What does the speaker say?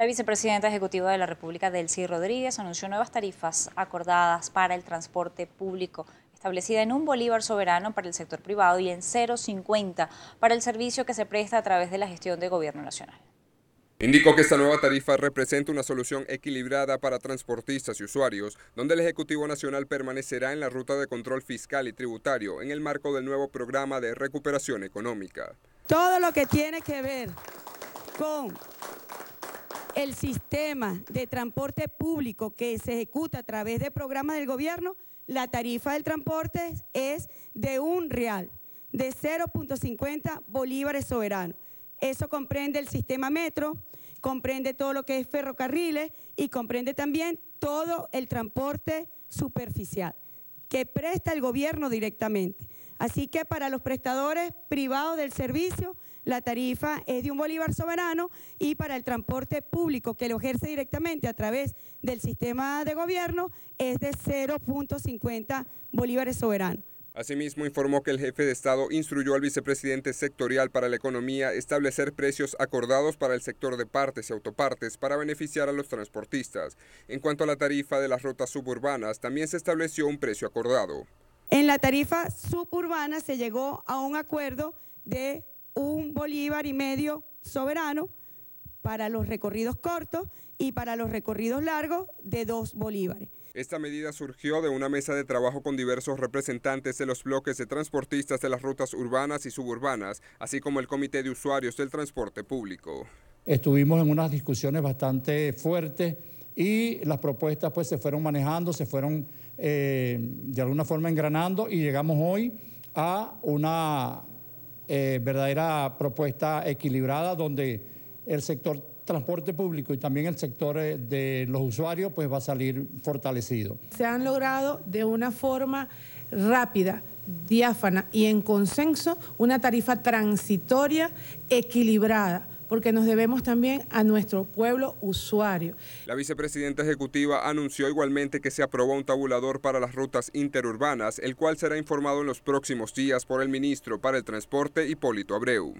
La vicepresidenta ejecutiva de la República, Delcy Rodríguez, anunció nuevas tarifas acordadas para el transporte público establecida en un bolívar soberano para el sector privado y en 0,50 para el servicio que se presta a través de la gestión de gobierno nacional. Indicó que esta nueva tarifa representa una solución equilibrada para transportistas y usuarios, donde el Ejecutivo Nacional permanecerá en la ruta de control fiscal y tributario en el marco del nuevo programa de recuperación económica. Todo lo que tiene que ver con el sistema de transporte público que se ejecuta a través de programas del gobierno, la tarifa del transporte es de un real, de 0.50 bolívares soberanos. Eso comprende el sistema metro, comprende todo lo que es ferrocarriles y comprende también todo el transporte superficial que presta el gobierno directamente. Así que para los prestadores privados del servicio la tarifa es de un bolívar soberano y para el transporte público que lo ejerce directamente a través del sistema de gobierno es de 0.50 bolívares soberanos. Asimismo, informó que el jefe de Estado instruyó al vicepresidente sectorial para la economía establecer precios acordados para el sector de partes y autopartes para beneficiar a los transportistas. En cuanto a la tarifa de las rutas suburbanas, también se estableció un precio acordado. En la tarifa suburbana se llegó a un acuerdo de un bolívar y medio soberano para los recorridos cortos y para los recorridos largos de dos bolívares. Esta medida surgió de una mesa de trabajo con diversos representantes de los bloques de transportistas de las rutas urbanas y suburbanas, así como el Comité de Usuarios del Transporte Público. Estuvimos en unas discusiones bastante fuertes y las propuestas pues se fueron manejando, se fueron eh, de alguna forma engranando y llegamos hoy a una eh, verdadera propuesta equilibrada donde el sector transporte público y también el sector eh, de los usuarios pues va a salir fortalecido. Se han logrado de una forma rápida, diáfana y en consenso una tarifa transitoria equilibrada porque nos debemos también a nuestro pueblo usuario. La vicepresidenta ejecutiva anunció igualmente que se aprobó un tabulador para las rutas interurbanas, el cual será informado en los próximos días por el ministro para el Transporte, Hipólito Abreu.